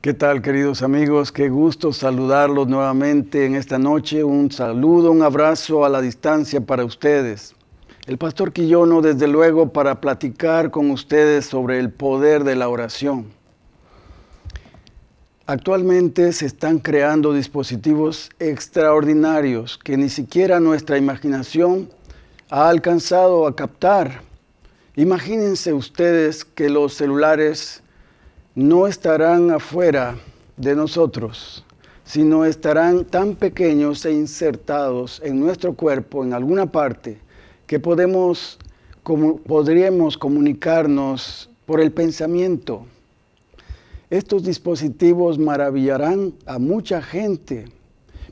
¿Qué tal, queridos amigos? Qué gusto saludarlos nuevamente en esta noche. Un saludo, un abrazo a la distancia para ustedes. El pastor Quillono, desde luego, para platicar con ustedes sobre el poder de la oración. Actualmente se están creando dispositivos extraordinarios que ni siquiera nuestra imaginación ha alcanzado a captar. Imagínense ustedes que los celulares no estarán afuera de nosotros, sino estarán tan pequeños e insertados en nuestro cuerpo, en alguna parte, que podemos, como, podríamos comunicarnos por el pensamiento. Estos dispositivos maravillarán a mucha gente,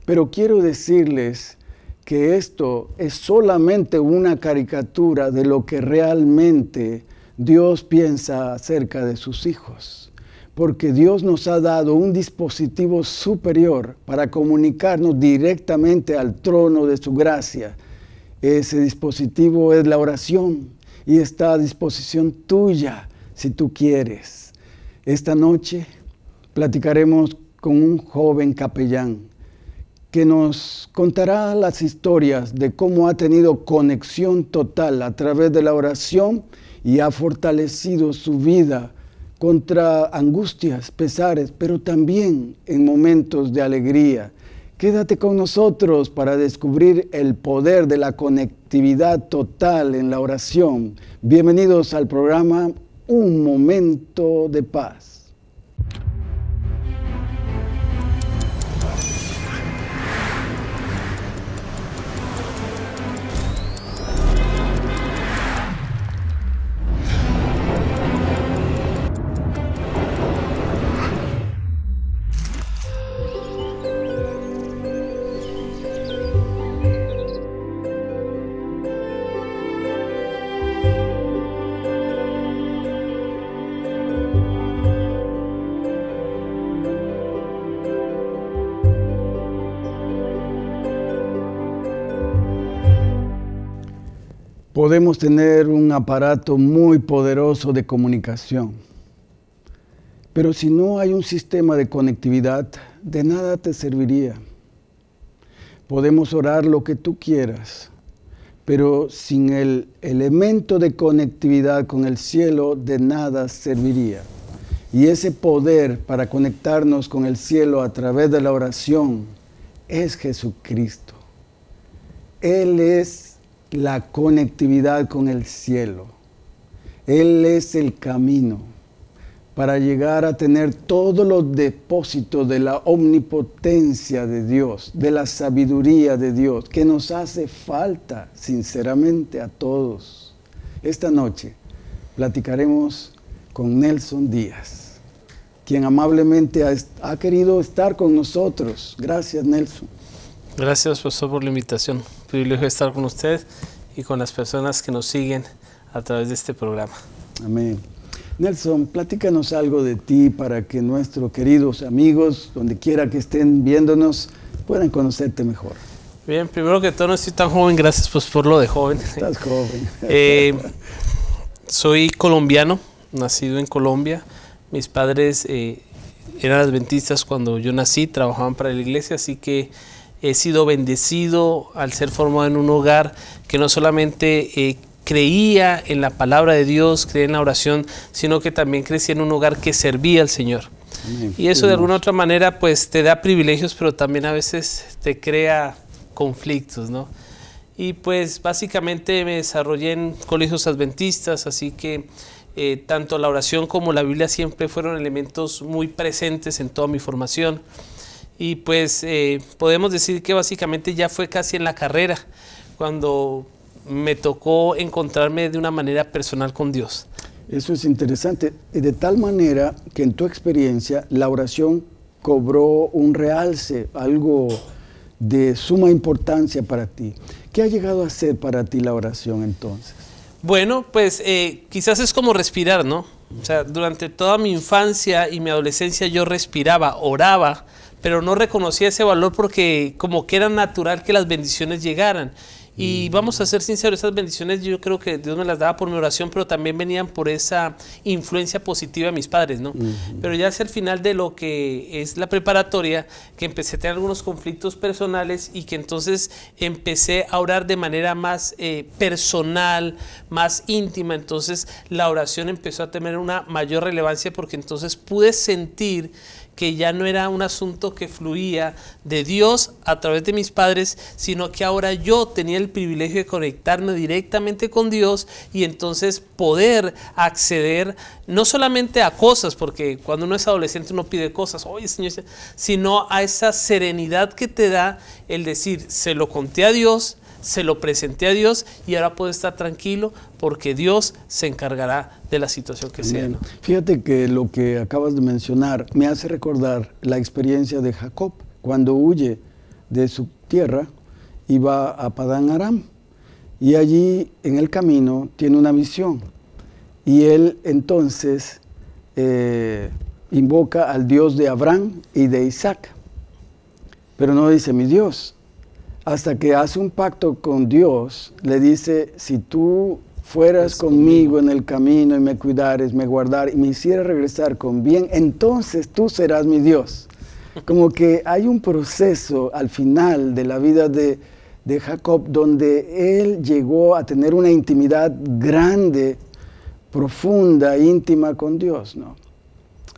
pero quiero decirles que esto es solamente una caricatura de lo que realmente Dios piensa acerca de sus hijos, porque Dios nos ha dado un dispositivo superior para comunicarnos directamente al trono de su gracia. Ese dispositivo es la oración y está a disposición tuya si tú quieres. Esta noche platicaremos con un joven capellán que nos contará las historias de cómo ha tenido conexión total a través de la oración y ha fortalecido su vida contra angustias, pesares, pero también en momentos de alegría. Quédate con nosotros para descubrir el poder de la conectividad total en la oración. Bienvenidos al programa Un Momento de Paz. podemos tener un aparato muy poderoso de comunicación. Pero si no hay un sistema de conectividad, de nada te serviría. Podemos orar lo que tú quieras, pero sin el elemento de conectividad con el cielo, de nada serviría. Y ese poder para conectarnos con el cielo a través de la oración es Jesucristo. Él es la conectividad con el cielo. Él es el camino para llegar a tener todos los depósitos de la omnipotencia de Dios, de la sabiduría de Dios, que nos hace falta sinceramente a todos. Esta noche platicaremos con Nelson Díaz, quien amablemente ha, querido estar con nosotros. Gracias, Nelson. Gracias, pastor, por la invitación privilegio estar con ustedes y con las personas que nos siguen a través de este programa. Amén. Nelson, platícanos algo de ti para que nuestros queridos amigos, donde quiera que estén viéndonos, puedan conocerte mejor. Bien, primero que todo, no estoy tan joven, gracias pues por lo de joven. Estás joven. Eh, soy colombiano, nacido en Colombia. Mis padres eh, eran adventistas cuando yo nací, trabajaban para la iglesia, así que he sido bendecido al ser formado en un hogar que no solamente eh, creía en la palabra de Dios, creía en la oración, sino que también crecía en un hogar que servía al Señor. Y eso de alguna u otra manera pues te da privilegios, pero también a veces te crea conflictos, ¿no? Y pues básicamente me desarrollé en colegios adventistas, así que eh, tanto la oración como la Biblia siempre fueron elementos muy presentes en toda mi formación y pues eh, podemos decir que básicamente ya fue casi en la carrera cuando me tocó encontrarme de una manera personal con Dios. Eso es interesante, de tal manera que en tu experiencia la oración cobró un realce, algo de suma importancia para ti. ¿Qué ha llegado a ser para ti la oración entonces? Bueno, pues eh, quizás es como respirar, ¿no? O sea, durante toda mi infancia y mi adolescencia yo respiraba, oraba, pero no reconocía ese valor porque como que era natural que las bendiciones llegaran. Y mm. vamos a ser sinceros, esas bendiciones yo creo que Dios me las daba por mi oración, pero también venían por esa influencia positiva de mis padres, ¿no? Mm. Pero ya hacia el final de lo que es la preparatoria, que empecé a tener algunos conflictos personales y que entonces empecé a orar de manera más eh, personal, más íntima, entonces la oración empezó a tener una mayor relevancia porque entonces pude sentir que ya no era un asunto que fluía de Dios a través de mis padres, sino que ahora yo tenía el privilegio de conectarme directamente con Dios y entonces poder acceder no solamente a cosas, porque cuando uno es adolescente uno pide cosas, sino a esa serenidad que te da el decir, se lo conté a Dios, se lo presenté a Dios y ahora puedo estar tranquilo porque Dios se encargará de la situación que sea. Fíjate que lo que acabas de mencionar me hace recordar la experiencia de Jacob cuando huye de su tierra y va a Padán Aram. Y allí en el camino tiene una misión Y él entonces eh, invoca al Dios de Abraham y de Isaac. Pero no dice mi Dios, hasta que hace un pacto con Dios, le dice, si tú fueras conmigo, en el camino y me cuidares, me guardar y me hicieras regresar con bien, entonces tú serás mi Dios. Como que hay un proceso al final de la vida de, de Jacob donde él llegó a tener una intimidad grande, profunda, íntima con Dios, ¿no?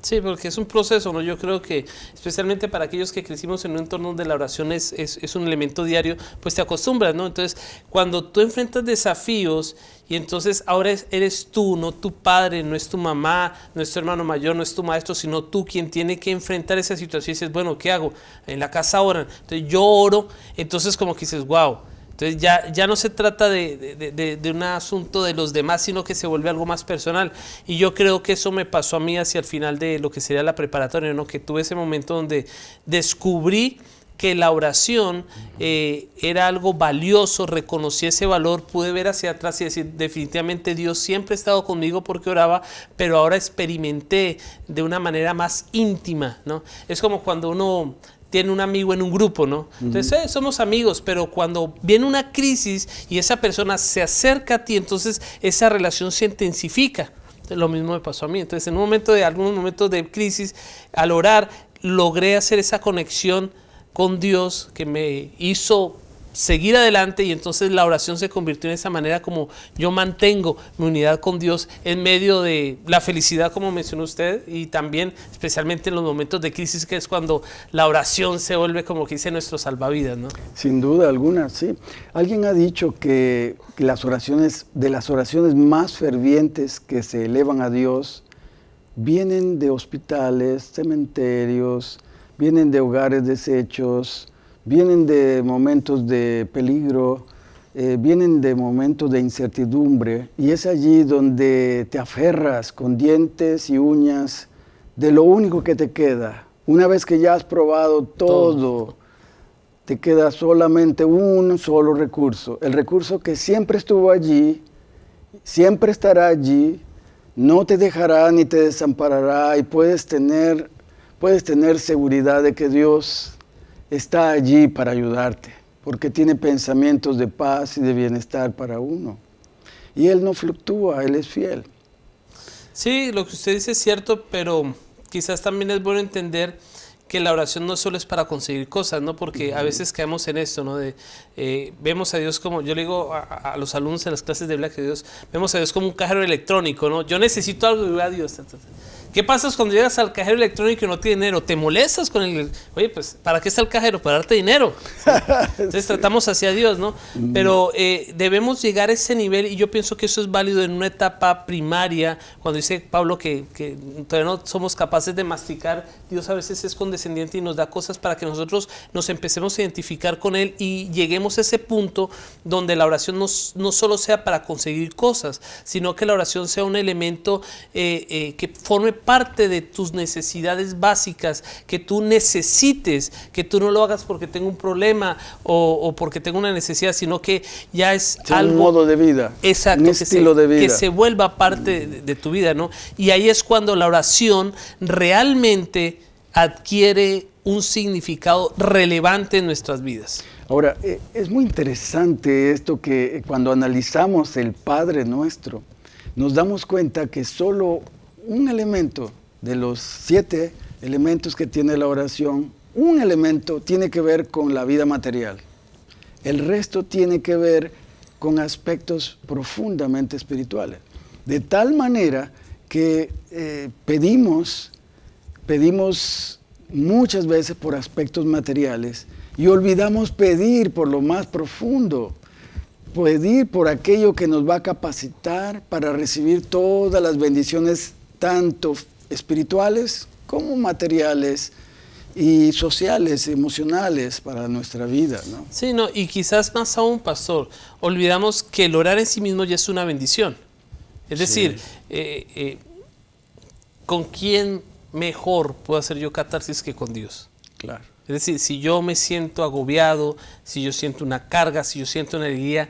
Sí, porque es un proceso, ¿no? Yo creo que, especialmente para aquellos que crecimos en un entorno donde la oración es, es, un elemento diario, pues te acostumbras, ¿no? Entonces, cuando tú enfrentas desafíos y entonces ahora eres tú, no tu padre, no es tu mamá, no es tu hermano mayor, no es tu maestro, sino tú quien tiene que enfrentar esa situación y dices, bueno, ¿qué hago? En la casa oran. Entonces yo oro, entonces como que dices, wow entonces ya, no se trata de, un asunto de los demás, sino que se vuelve algo más personal. Y yo creo que eso me pasó a mí hacia el final de lo que sería la preparatoria, ¿no? que tuve ese momento donde descubrí que la oración eh, era algo valioso, reconocí ese valor, pude ver hacia atrás y decir, definitivamente Dios siempre ha estado conmigo porque oraba, pero ahora experimenté de una manera más íntima, ¿no? Es como cuando uno tiene un amigo en un grupo, ¿no? Entonces, eh, somos amigos, pero cuando viene una crisis y esa persona se acerca a ti, entonces esa relación se intensifica. lo mismo me pasó a mí. Entonces, en un momento de algunos momentos de crisis, al orar, logré hacer esa conexión con Dios que me hizo seguir adelante y entonces la oración se convirtió en esa manera como yo mantengo mi unidad con Dios en medio de la felicidad como mencionó usted y también especialmente en los momentos de crisis que es cuando la oración se vuelve como que dice nuestro salvavidas, ¿no? Sin duda alguna, sí. Alguien ha dicho que las oraciones de las oraciones más fervientes que se elevan a Dios vienen de hospitales, cementerios, vienen de hogares deshechos, vienen de momentos de peligro, eh, vienen de momentos de incertidumbre y es allí donde te aferras con dientes y uñas de lo único que te queda. Una vez que ya has probado todo, te queda solamente un solo recurso, el recurso que siempre estuvo allí, siempre estará allí, no te dejará ni te desamparará y puedes tener, puedes tener seguridad de que Dios está allí para ayudarte, porque tiene pensamientos de paz y de bienestar para uno. Y Él no fluctúa, Él es fiel. Sí, lo que usted dice es cierto, pero quizás también es bueno entender que la oración no solo es para conseguir cosas, ¿no? Porque a veces caemos en esto, ¿no? De, eh, vemos a Dios como, yo le digo a, los alumnos en las clases de Black de Dios, vemos a Dios como un cajero electrónico, ¿no? Yo necesito algo y voy a Dios. ¿Qué pasa cuando llegas al cajero electrónico y no tiene dinero? ¿Te molestas con el... Oye, pues, ¿para qué está el cajero? Para darte dinero. Entonces tratamos hacia Dios, ¿no? Mm. Pero eh, debemos llegar a ese nivel y yo pienso que eso es válido en una etapa primaria, cuando dice Pablo que, todavía no somos capaces de masticar, Dios a veces es condescendiente y nos da cosas para que nosotros nos empecemos a identificar con Él y lleguemos a ese punto donde la oración no, no solo sea para conseguir cosas, sino que la oración sea un elemento eh, eh, que forme parte de tus necesidades básicas que tú necesites, que tú no lo hagas porque tengo un problema o, porque tengo una necesidad, sino que ya es, Un modo de vida. Exacto. Un estilo de vida. Que se vuelva parte mm. de, de tu vida, ¿no? Y ahí es cuando la oración realmente adquiere un significado relevante en nuestras vidas. Ahora, eh, es muy interesante esto que eh, cuando analizamos el Padre nuestro, nos damos cuenta que solo un elemento de los siete elementos que tiene la oración, un elemento tiene que ver con la vida material. El resto tiene que ver con aspectos profundamente espirituales. De tal manera que eh, pedimos, pedimos muchas veces por aspectos materiales y olvidamos pedir por lo más profundo, pedir por aquello que nos va a capacitar para recibir todas las bendiciones tanto espirituales como materiales y sociales, emocionales para nuestra vida. ¿no? Sí, no, y quizás más aún, pastor, olvidamos que el orar en sí mismo ya es una bendición. Es decir, eh, eh, ¿con quién mejor puedo hacer yo catarsis que con Dios? Claro. Es decir, si yo me siento agobiado, si yo siento una carga, si yo siento una alegría,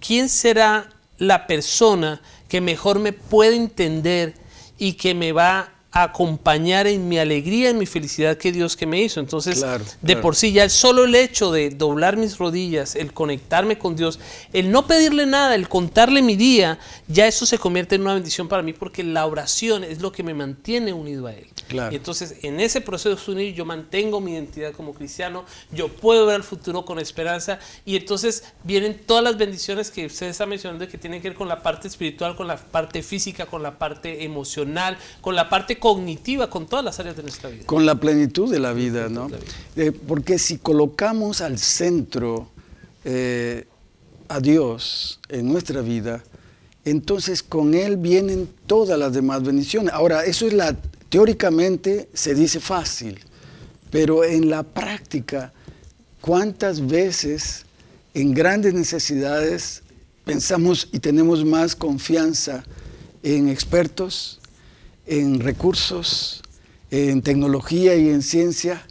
¿quién será la persona que mejor me puede entender y que me va acompañar en mi alegría, en mi felicidad que Dios que me hizo. Entonces, de por sí, ya solo el hecho de doblar mis rodillas, el conectarme con Dios, el no pedirle nada, el contarle mi día, ya eso se convierte en una bendición para mí porque la oración es lo que me mantiene unido a Él. Y entonces, en ese proceso de unir, yo mantengo mi identidad como cristiano, yo puedo ver el futuro con esperanza y entonces vienen todas las bendiciones que usted está mencionando que tienen que ver con la parte espiritual, con la parte física, con la parte emocional, con la parte cognitiva con todas las áreas de nuestra vida. Con la plenitud de la vida, ¿no? Eh, porque si colocamos al centro eh, a Dios en nuestra vida, entonces con Él vienen todas las demás bendiciones. Ahora, eso es la, teóricamente se dice fácil, pero en la práctica, ¿cuántas veces en grandes necesidades pensamos y tenemos más confianza en expertos, en recursos, en tecnología y en ciencia,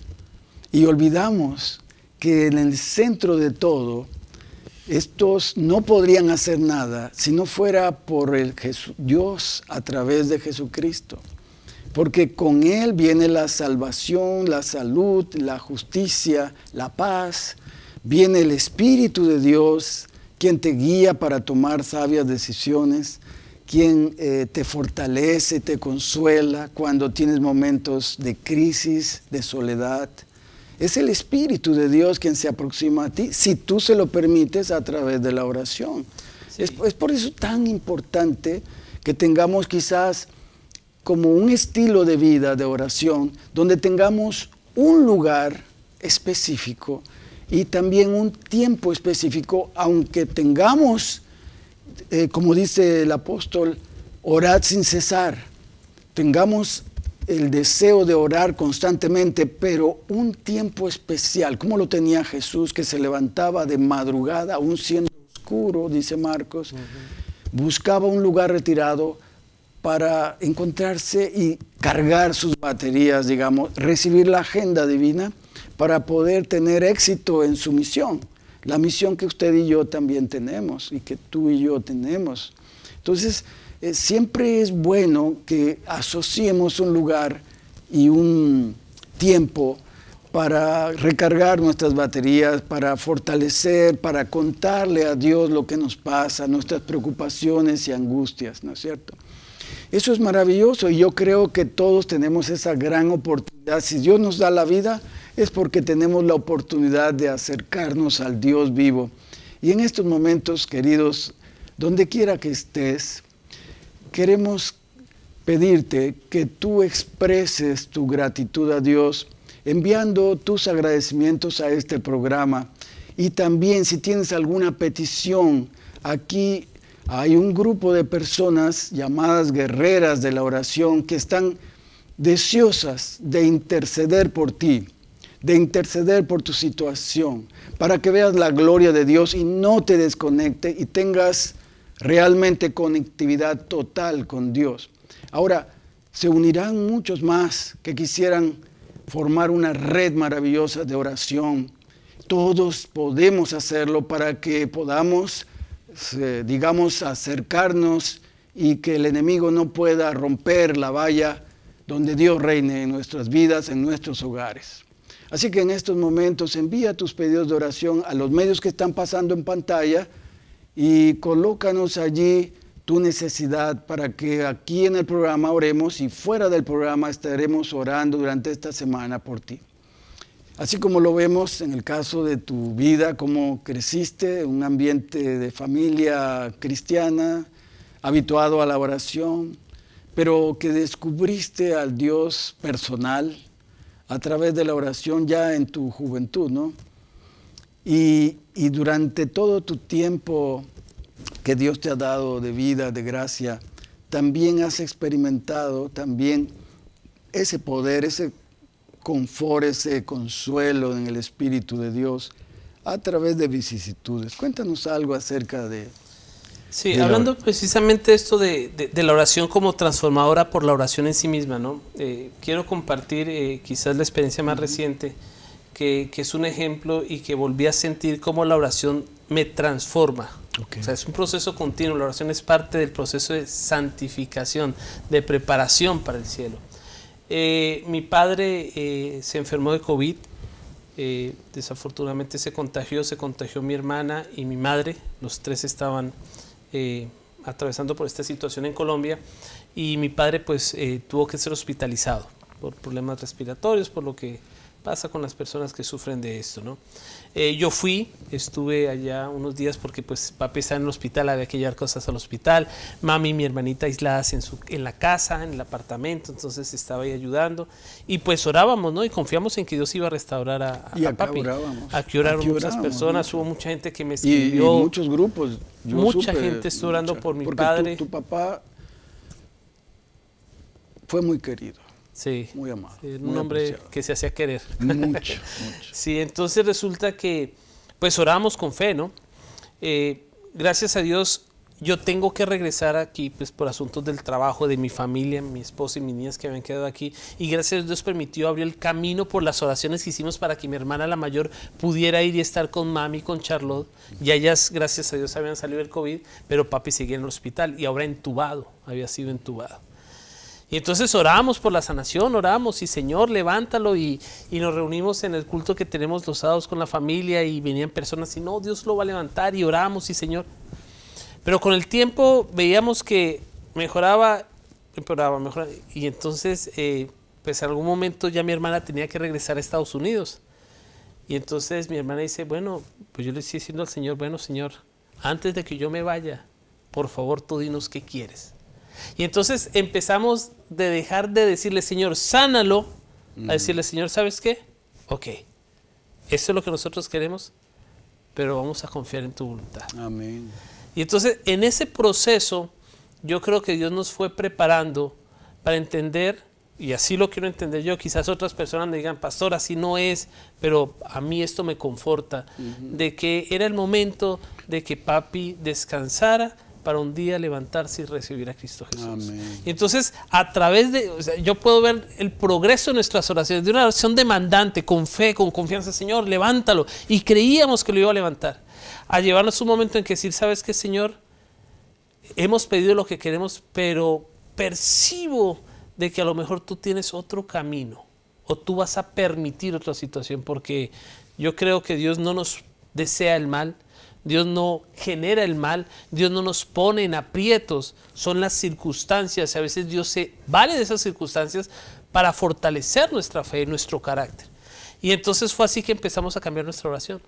y olvidamos que en el centro de todo, estos no podrían hacer nada si no fuera por el Dios a través de Jesucristo. Porque con Él viene la salvación, la salud, la justicia, la paz. Viene el Espíritu de Dios, quien te guía para tomar sabias decisiones quien eh, te fortalece, te consuela cuando tienes momentos de crisis, de soledad. Es el Espíritu de Dios quien se aproxima a ti, si tú se lo permites a través de la oración. es, por eso tan importante que tengamos quizás como un estilo de vida de oración, donde tengamos un lugar específico y también un tiempo específico, aunque tengamos eh, como dice el apóstol, orad sin cesar. Tengamos el deseo de orar constantemente, pero un tiempo especial, como lo tenía Jesús, que se levantaba de madrugada, aún siendo oscuro, dice Marcos, buscaba un lugar retirado para encontrarse y cargar sus baterías, digamos, recibir la agenda divina para poder tener éxito en su misión la misión que usted y yo también tenemos y que tú y yo tenemos. Entonces, eh, siempre es bueno que asociemos un lugar y un tiempo para recargar nuestras baterías, para fortalecer, para contarle a Dios lo que nos pasa, nuestras preocupaciones y angustias, ¿no es cierto? Eso es maravilloso y yo creo que todos tenemos esa gran oportunidad. Si Dios nos da la vida, es porque tenemos la oportunidad de acercarnos al Dios vivo. Y en estos momentos, queridos, donde quiera que estés, queremos pedirte que tú expreses tu gratitud a Dios enviando tus agradecimientos a este programa. Y también si tienes alguna petición, aquí hay un grupo de personas llamadas guerreras de la oración que están deseosas de interceder por ti de interceder por tu situación, para que veas la gloria de Dios y no te desconecte y tengas realmente conectividad total con Dios. Ahora, se unirán muchos más que quisieran formar una red maravillosa de oración. Todos podemos hacerlo para que podamos, eh, digamos, acercarnos y que el enemigo no pueda romper la valla donde Dios reine en nuestras vidas, en nuestros hogares. Así que en estos momentos envía tus pedidos de oración a los medios que están pasando en pantalla y colócanos allí tu necesidad para que aquí en el programa oremos y fuera del programa estaremos orando durante esta semana por ti. Así como lo vemos en el caso de tu vida, cómo creciste en un ambiente de familia cristiana, habituado a la oración, pero que descubriste al Dios personal, a través de la oración ya en tu juventud, ¿no? Y, y durante todo tu tiempo que Dios te ha dado de vida, de gracia, también has experimentado también ese poder, ese confort, ese consuelo en el Espíritu de Dios a través de vicisitudes. Cuéntanos algo acerca de, Sí, hablando precisamente esto de, esto de, la oración como transformadora por la oración en sí misma, ¿no? Eh, quiero compartir eh, quizás la experiencia más reciente, que, es un ejemplo y que volví a sentir cómo la oración me transforma. O sea, es un proceso continuo, la oración es parte del proceso de santificación, de preparación para el cielo. Eh, mi padre se enfermó de COVID, desafortunadamente se contagió, se contagió mi hermana y mi madre, los tres estaban eh, atravesando por esta situación en Colombia y mi padre pues eh, tuvo que ser hospitalizado por problemas respiratorios, por lo que pasa con las personas que sufren de esto, ¿no? Eh, yo fui, estuve allá unos días porque pues papi estaba en el hospital, había que llevar cosas al hospital, mami y mi hermanita aisladas en, su, en la casa, en el apartamento, entonces estaba ahí ayudando y pues orábamos, ¿no? Y confiamos en que Dios iba a restaurar a, a, y a Orábamos. oraron muchas personas, hubo mucha gente que me escribió. Y, muchos grupos. mucha gente estuvo orando por mi padre. tu papá fue muy querido. Sí. Muy amado. un hombre que se hacía querer. Mucho, mucho. Sí, entonces resulta que, pues oramos con fe, ¿no? Eh, gracias a Dios, yo tengo que regresar aquí, pues por asuntos del trabajo, de mi familia, mi esposa y mis niñas que habían quedado aquí. Y gracias a Dios permitió abrir el camino por las oraciones que hicimos para que mi hermana la mayor pudiera ir y estar con mami, con Charlotte. y ellas, gracias a Dios, habían salido del COVID, pero papi seguía en el hospital y ahora entubado, había sido entubado. Y entonces oramos por la sanación, oramos y Señor, levántalo y, nos reunimos en el culto que tenemos los sábados con la familia y venían personas y no, Dios lo va a levantar y oramos y Señor. Pero con el tiempo veíamos que mejoraba, empeoraba, mejoraba. Y entonces, eh, pues en algún momento ya mi hermana tenía que regresar a Estados Unidos. Y entonces mi hermana dice, bueno, pues yo le estoy diciendo al Señor, bueno Señor, antes de que yo me vaya, por favor tú dinos qué quieres. Y entonces empezamos de dejar de decirle, Señor, sánalo, a decirle, Señor, ¿sabes qué? Ok, eso es lo que nosotros queremos, pero vamos a confiar en tu voluntad. Amén. Y entonces en ese proceso yo creo que Dios nos fue preparando para entender, y así lo quiero entender yo, quizás otras personas me digan, pastor, así no es, pero a mí esto me conforta, de que era el momento de que papi descansara para un día levantarse y recibir a Cristo Jesús. Y entonces, a través de, yo puedo ver el progreso de nuestras oraciones, de una oración demandante, con fe, con confianza, Señor, levántalo. Y creíamos que lo iba a levantar. A llevarnos un momento en que decir, ¿sabes qué, Señor? Hemos pedido lo que queremos, pero percibo de que a lo mejor tú tienes otro camino o tú vas a permitir otra situación, porque yo creo que Dios no nos desea el mal, Dios no genera el mal, Dios no nos pone en aprietos, son las circunstancias y a veces Dios se vale de esas circunstancias para fortalecer nuestra fe, y nuestro carácter. Y entonces fue así que empezamos a cambiar nuestra oración.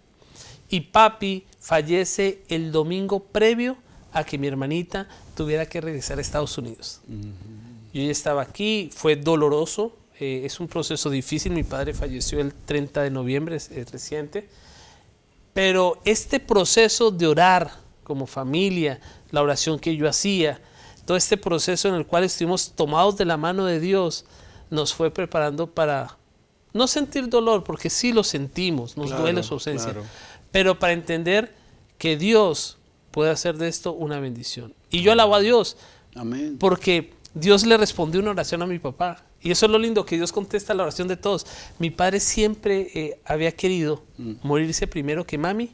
Y papi fallece el domingo previo a que mi hermanita tuviera que regresar a Estados Unidos. Yo ya estaba aquí, fue doloroso, eh, es un proceso difícil, mi padre falleció el 30 de noviembre, reciente. Pero este proceso de orar como familia, la oración que yo hacía, todo este proceso en el cual estuvimos tomados de la mano de Dios, nos fue preparando para no sentir dolor, porque sí lo sentimos, nos duele su ausencia, pero para entender que Dios puede hacer de esto una bendición. Y yo alabo a Dios, porque Dios le respondió una oración a mi papá. Y eso es lo lindo, que Dios contesta la oración de todos. Mi padre siempre eh, había querido mm. morirse primero que mami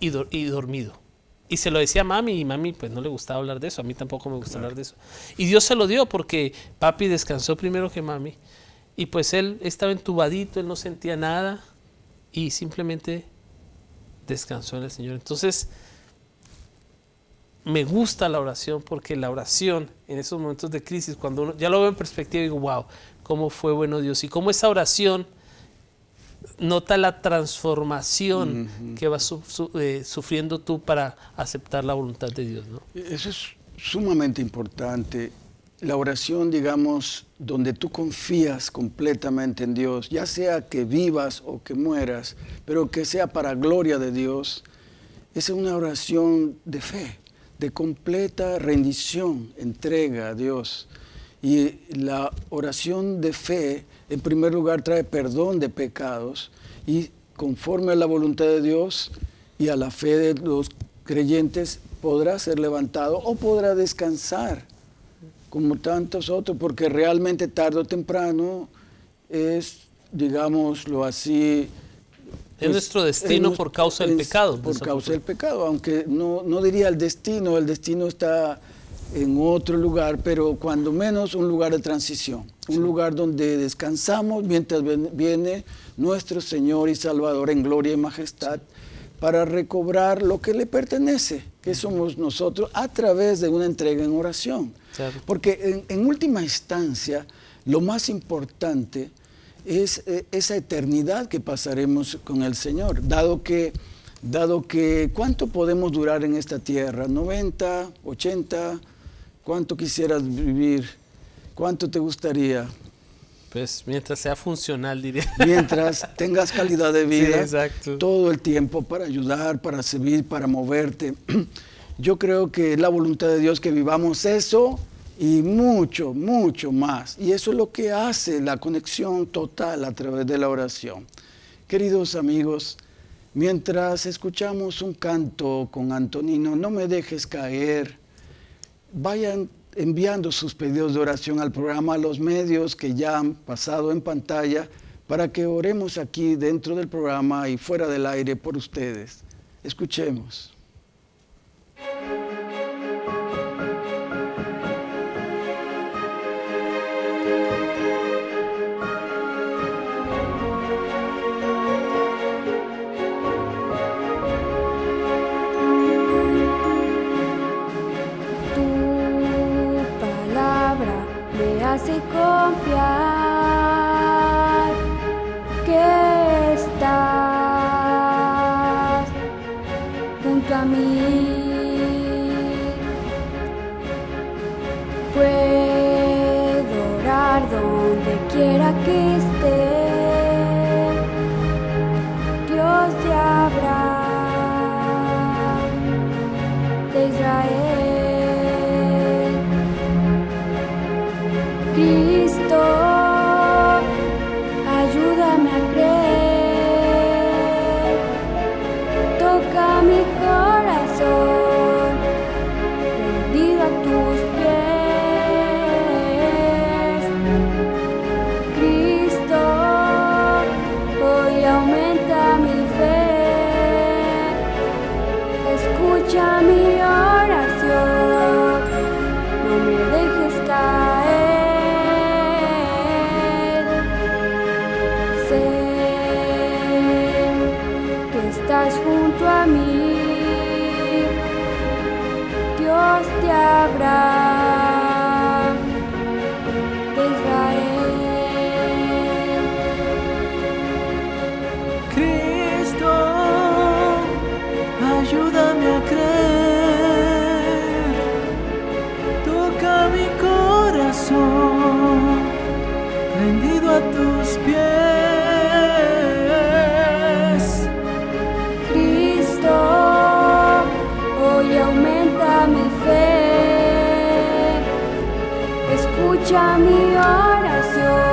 y, dormido. Y se lo decía a mami y mami pues no le gustaba hablar de eso, a mí tampoco me gusta hablar de eso. Y Dios se lo dio porque papi descansó primero que mami y pues él estaba entubadito, él no sentía nada y simplemente descansó en el Señor. Entonces me gusta la oración porque la oración en esos momentos de crisis, cuando uno, ya lo ve en perspectiva, digo, wow, cómo fue bueno Dios y cómo esa oración nota la transformación que vas eh, sufriendo tú para aceptar la voluntad de Dios. Eso es sumamente importante. La oración, digamos, donde tú confías completamente en Dios, ya sea que vivas o que mueras, pero que sea para gloria de Dios, es una oración de fe de completa rendición, entrega a Dios. Y la oración de fe, en primer lugar, trae perdón de pecados y conforme a la voluntad de Dios y a la fe de los creyentes, podrá ser levantado o podrá descansar, como tantos otros, porque realmente tarde o temprano es, digámoslo así, es pues, nuestro destino por causa del pecado. Por causa del pecado, aunque no, diría el destino, el destino está en otro lugar, pero cuando menos un lugar de transición, un lugar donde descansamos mientras viene nuestro Señor y Salvador en gloria y majestad para recobrar lo que le pertenece, que somos nosotros, a través de una entrega en oración. Porque en, en, última instancia, lo más importante es eh, esa eternidad que pasaremos con el Señor, dado que, dado que cuánto podemos durar en esta tierra, 90, 80, cuánto quisieras vivir, cuánto te gustaría. Pues mientras sea funcional, diría. Mientras tengas calidad de vida todo el tiempo para ayudar, para servir, para moverte. Yo creo que la voluntad de Dios que vivamos eso y mucho, mucho más. Y eso es lo que hace la conexión total a través de la oración. Queridos amigos, mientras escuchamos un canto con Antonino, no me dejes caer, vayan enviando sus pedidos de oración al programa, a los medios que ya han pasado en pantalla, para que oremos aquí dentro del programa y fuera del aire por ustedes. Escuchemos. Alfian mi corazón rendido a tus pies. Cristo, hoy aumenta mi fe, escucha mi oración.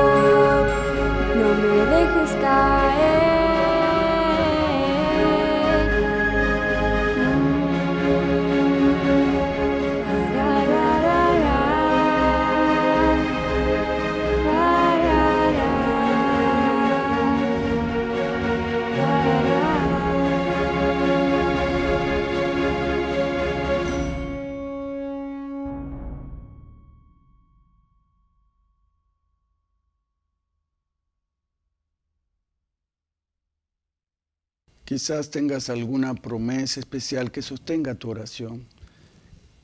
Quizás tengas alguna promesa especial que sostenga tu oración.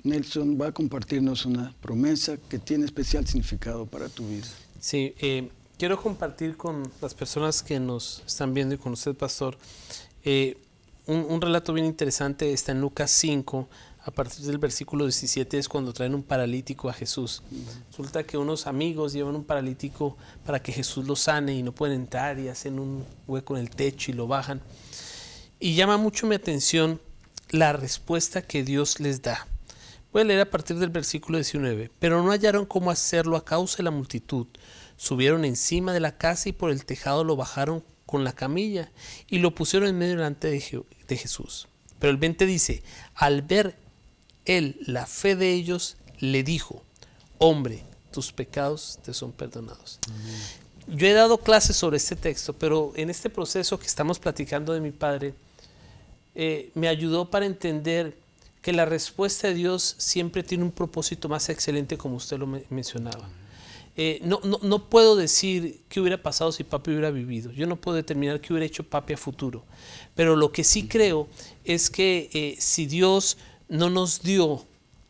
Nelson va a compartirnos una promesa que tiene especial significado para tu vida. Sí, eh, quiero compartir con las personas que nos están viendo y con usted, pastor, eh, un, relato bien interesante. Está en Lucas 5, a partir del versículo 17, es cuando traen un paralítico a Jesús. Resulta que unos amigos llevan un paralítico para que Jesús lo sane y no pueden entrar y hacen un hueco en el techo y lo bajan. Y llama mucho mi atención la respuesta que Dios les da. Voy a leer a partir del versículo 19. Pero no hallaron cómo hacerlo a causa de la multitud. Subieron encima de la casa y por el tejado lo bajaron con la camilla y lo pusieron en medio delante de, Jesús. Pero el 20 dice, al ver él la fe de ellos, le dijo, hombre, tus pecados te son perdonados. Yo he dado clases sobre este texto, pero en este proceso que estamos platicando de mi padre, eh, me ayudó para entender que la respuesta de Dios siempre tiene un propósito más excelente, como usted lo mencionaba. Eh, no, no, puedo decir qué hubiera pasado si papi hubiera vivido. Yo no puedo determinar qué hubiera hecho papi a futuro. Pero lo que sí creo es que eh, si Dios no nos dio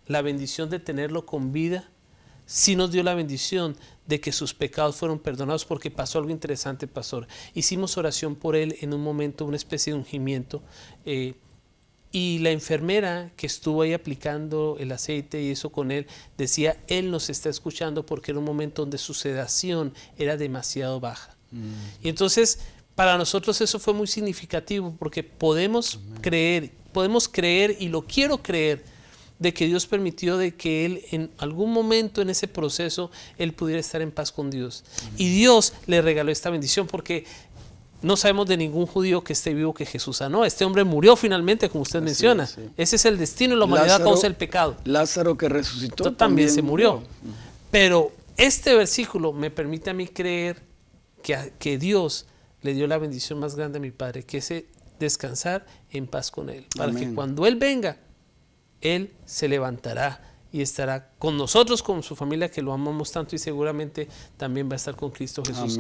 la bendición de tenerlo con vida, sí nos dio la bendición de que sus pecados fueron perdonados porque pasó algo interesante, pastor. Hicimos oración por él en un momento, una especie de ungimiento. Eh, y la enfermera que estuvo ahí aplicando el aceite y eso con él, decía, él nos está escuchando porque era un momento donde su sedación era demasiado baja. Mm. Y entonces, para nosotros eso fue muy significativo porque podemos creer, podemos creer y lo quiero creer de que Dios permitió de que él en algún momento en ese proceso, él pudiera estar en paz con Dios. Y Dios le regaló esta bendición porque no sabemos de ningún judío que esté vivo que Jesús sanó. Este hombre murió finalmente, como usted menciona. Ese es el destino y la humanidad causa el pecado. Lázaro que resucitó también, se murió. Pero este versículo me permite a mí creer que, que Dios le dio la bendición más grande a mi Padre, que es descansar en paz con Él. Para que cuando Él venga, él se levantará y estará con nosotros, con su familia que lo amamos tanto y seguramente también va a estar con Cristo Jesús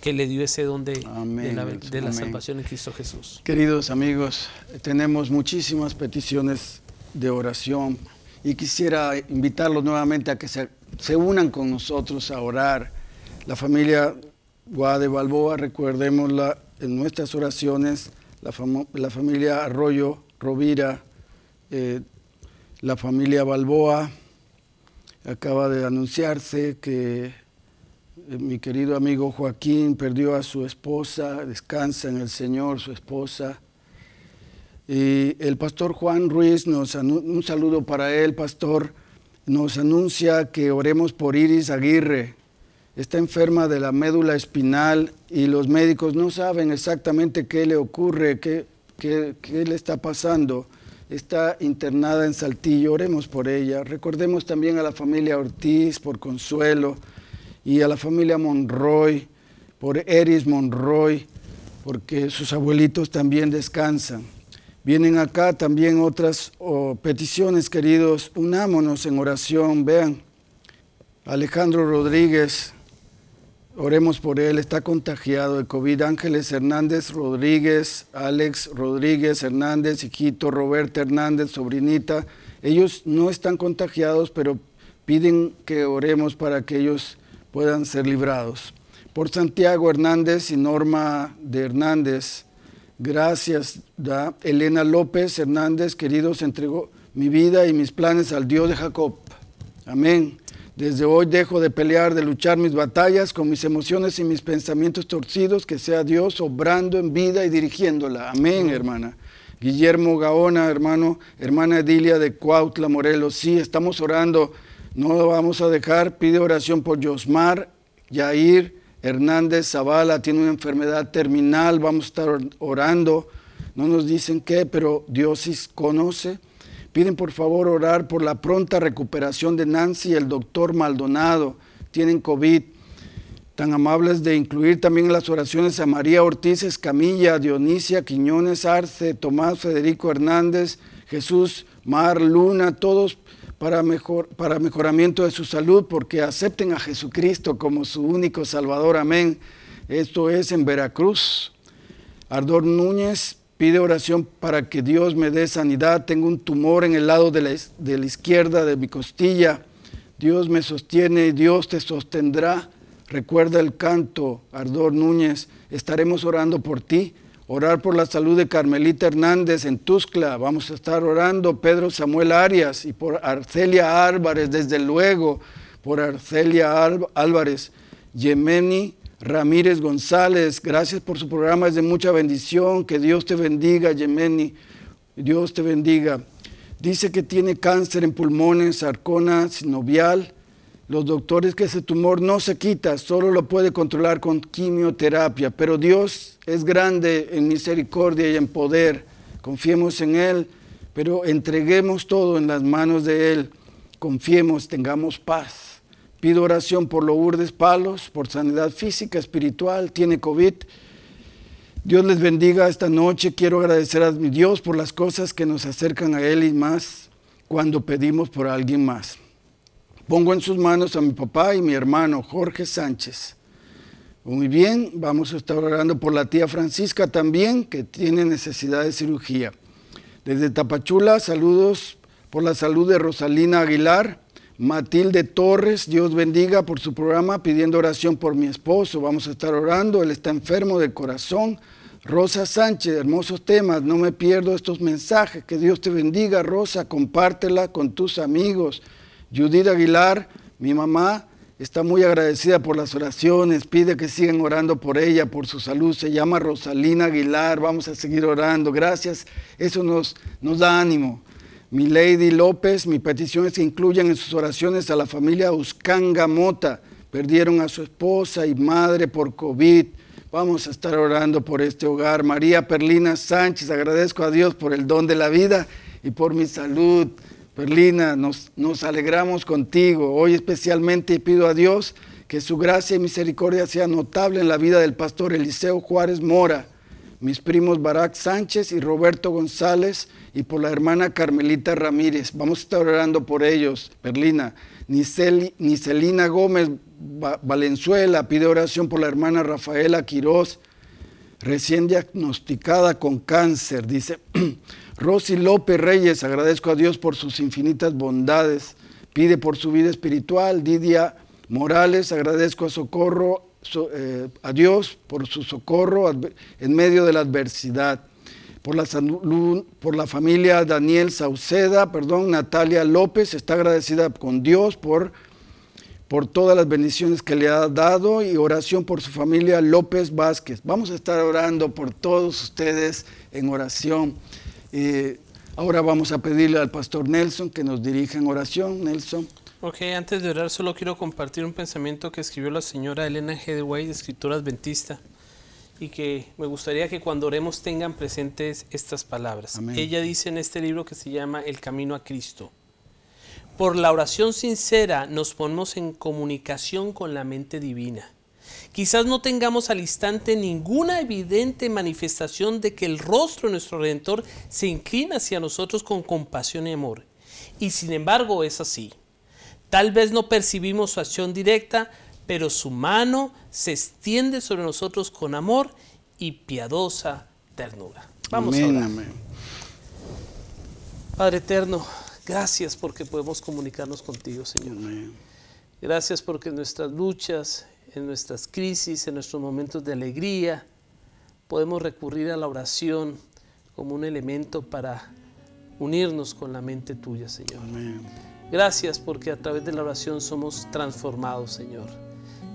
que, le dio ese don de, la, salvación en Cristo Jesús. Queridos amigos, tenemos muchísimas peticiones de oración y quisiera invitarlos nuevamente a que se, unan con nosotros a orar. La familia Guade Balboa, recordémosla en nuestras oraciones, la, familia Arroyo Rovira. Eh, la familia Balboa. Acaba de anunciarse que eh, mi querido amigo Joaquín perdió a su esposa, descansa en el Señor su esposa. Y el pastor Juan Ruiz, nos un saludo para él, pastor, nos anuncia que oremos por Iris Aguirre. Está enferma de la médula espinal y los médicos no saben exactamente qué le ocurre, qué, qué le está pasando está internada en Saltillo, oremos por ella. Recordemos también a la familia Ortiz por consuelo y a la familia Monroy por Eris Monroy, porque sus abuelitos también descansan. Vienen acá también otras oh, peticiones, queridos. Unámonos en oración. Vean, Alejandro Rodríguez, Oremos por él, está contagiado de COVID. Ángeles Hernández Rodríguez, Alex Rodríguez Hernández, Hijito, Roberto Hernández, Sobrinita. Ellos no están contagiados, pero piden que oremos para que ellos puedan ser librados. Por Santiago Hernández y Norma de Hernández, gracias. Da. Elena López Hernández, queridos, entregó mi vida y mis planes al Dios de Jacob. Amén. Desde hoy dejo de pelear, de luchar mis batallas con mis emociones y mis pensamientos torcidos, que sea Dios obrando en vida y dirigiéndola. Amén, hermana. Guillermo Gaona, hermano, hermana Edilia de Cuautla, Morelos. Sí, estamos orando, no lo vamos a dejar. Pide oración por Josmar, Yair Hernández Zavala, tiene una enfermedad terminal, vamos a estar orando. No nos dicen qué, pero Dios conoce. Piden por favor orar por la pronta recuperación de Nancy y el doctor Maldonado. Tienen COVID. Tan amables de incluir también en las oraciones a María Ortiz Camilla, Dionisia Quiñones Arce, Tomás Federico Hernández, Jesús Mar Luna, todos para, mejor, para mejoramiento de su salud, porque acepten a Jesucristo como su único Salvador. Amén. Esto es en Veracruz. Ardor Núñez pide oración para que Dios me dé sanidad, tengo un tumor en el lado de la, izquierda de mi costilla, Dios me sostiene y Dios te sostendrá. Recuerda el canto, Ardor Núñez, estaremos orando por ti, orar por la salud de Carmelita Hernández en Tuscla, vamos a estar orando Pedro Samuel Arias y por Arcelia Álvarez, desde luego, por Arcelia Álvarez, Yemeni Ramírez González, gracias por su programa, es de mucha bendición. Que Dios te bendiga, Yemeni. Dios te bendiga. Dice que tiene cáncer en pulmones, arcona sinovial. Los doctores que ese tumor no se quita, solo lo puede controlar con quimioterapia. Pero Dios es grande en misericordia y en poder. Confiemos en Él, pero entreguemos todo en las manos de Él. Confiemos, tengamos paz. Pido oración por Lourdes Palos, por sanidad física, espiritual, tiene COVID. Dios les bendiga esta noche. Quiero agradecer a mi Dios por las cosas que nos acercan a Él y más cuando pedimos por alguien más. Pongo en sus manos a mi papá y mi hermano Jorge Sánchez. Muy bien, vamos a estar orando por la tía Francisca también, que tiene necesidad de cirugía. Desde Tapachula, saludos por la salud de Rosalina Aguilar. Matilde Torres, Dios bendiga por su programa, pidiendo oración por mi esposo. Vamos a estar orando, él está enfermo del corazón. Rosa Sánchez, hermosos temas, no me pierdo estos mensajes. Que Dios te bendiga, Rosa, compártela con tus amigos. Judith Aguilar, mi mamá, está muy agradecida por las oraciones, pide que sigan orando por ella, por su salud. Se llama Rosalina Aguilar, vamos a seguir orando. Gracias, eso nos, nos da ánimo. Mi Lady López, mi petición es que incluyan en sus oraciones a la familia Uscanga Mota. Perdieron a su esposa y madre por COVID. Vamos a estar orando por este hogar. María Perlina Sánchez, agradezco a Dios por el don de la vida y por mi salud. Perlina, nos, nos alegramos contigo. Hoy especialmente pido a Dios que su gracia y misericordia sea notable en la vida del pastor Eliseo Juárez Mora mis primos Barak Sánchez y Roberto González y por la hermana Carmelita Ramírez. Vamos a estar orando por ellos, Berlina. Nicelina Gómez Valenzuela pide oración por la hermana Rafaela Quiroz, recién diagnosticada con cáncer. Dice, Rosy López Reyes, agradezco a Dios por sus infinitas bondades. Pide por su vida espiritual. Didia Morales, agradezco a Socorro eh, a Dios por su socorro en medio de la adversidad. Por la, por la familia Daniel Sauceda, perdón, Natalia López está agradecida con Dios por, por todas las bendiciones que le ha dado y oración por su familia López Vázquez. Vamos a estar orando por todos ustedes en oración. y eh, ahora vamos a pedirle al pastor Nelson que nos dirija en oración. Nelson. Ok, antes de orar solo quiero compartir un pensamiento que escribió la señora Elena Hedway, escritora adventista, y que me gustaría que cuando oremos tengan presentes estas palabras. Ella dice en este libro que se llama El Camino a Cristo. Por la oración sincera nos ponemos en comunicación con la mente divina. Quizás no tengamos al instante ninguna evidente manifestación de que el rostro de nuestro Redentor se inclina hacia nosotros con compasión y amor. Y sin embargo es así. Tal vez no percibimos su acción directa, pero su mano se extiende sobre nosotros con amor y piadosa ternura. Vamos a Padre eterno, gracias porque podemos comunicarnos contigo, Señor. Gracias porque en nuestras luchas, en nuestras crisis, en nuestros momentos de alegría, podemos recurrir a la oración como un elemento para unirnos con la mente tuya, Señor. Gracias porque a través de la oración somos transformados, Señor.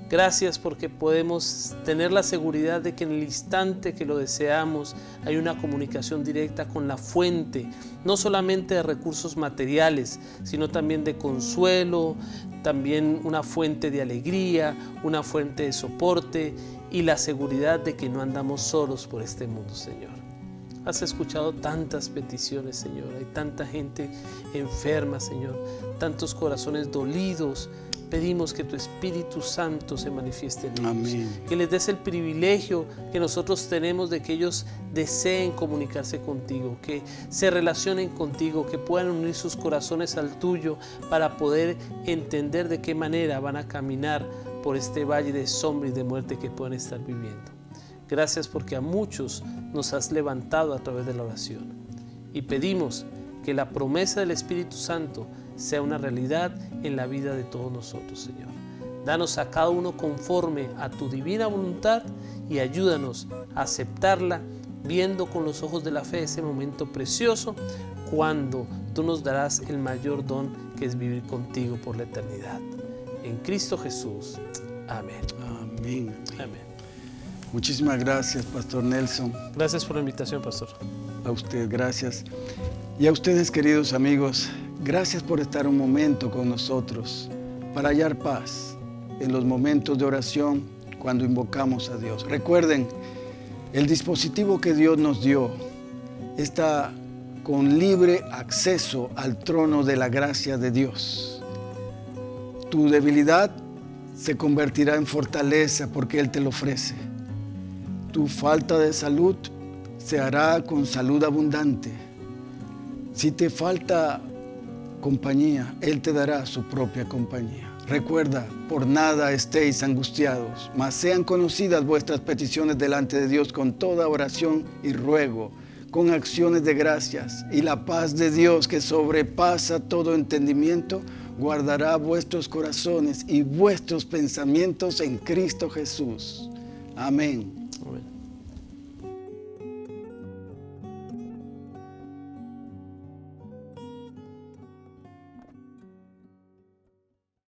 Gracias porque podemos tener la seguridad de que en el instante que lo deseamos hay una comunicación directa con la fuente, no solamente de recursos materiales, sino también de consuelo, también una fuente de alegría, una fuente de soporte y la seguridad de que no andamos solos por este mundo, Señor. Has escuchado tantas peticiones, Señor. Hay tanta gente enferma, Señor. Tantos corazones dolidos. Pedimos que tu Espíritu Santo se manifieste en ellos. Que les des el privilegio que nosotros tenemos de que ellos deseen comunicarse contigo, que se relacionen contigo, que puedan unir sus corazones al tuyo para poder entender de qué manera van a caminar por este valle de sombra y de muerte que pueden estar viviendo. Gracias porque a muchos nos has levantado a través de la oración. Y pedimos que la promesa del Espíritu Santo sea una realidad en la vida de todos nosotros, Señor. Danos a cada uno conforme a tu divina voluntad y ayúdanos a aceptarla viendo con los ojos de la fe ese momento precioso cuando tú nos darás el mayor don que es vivir contigo por la eternidad. En Cristo Jesús. Amén. Amén. Amén. Muchísimas gracias, Pastor Nelson. Gracias por la invitación, Pastor. A usted, gracias. Y a ustedes, queridos amigos, gracias por estar un momento con nosotros para hallar paz en los momentos de oración cuando invocamos a Dios. Recuerden, el dispositivo que Dios nos dio está con libre acceso al trono de la gracia de Dios. Tu debilidad se convertirá en fortaleza porque Él te lo ofrece tu falta de salud se hará con salud abundante. Si te falta compañía, Él te dará su propia compañía. Recuerda, por nada estéis angustiados, mas sean conocidas vuestras peticiones delante de Dios con toda oración y ruego, con acciones de gracias, y la paz de Dios que sobrepasa todo entendimiento, guardará vuestros corazones y vuestros pensamientos en Cristo Jesús. Amén.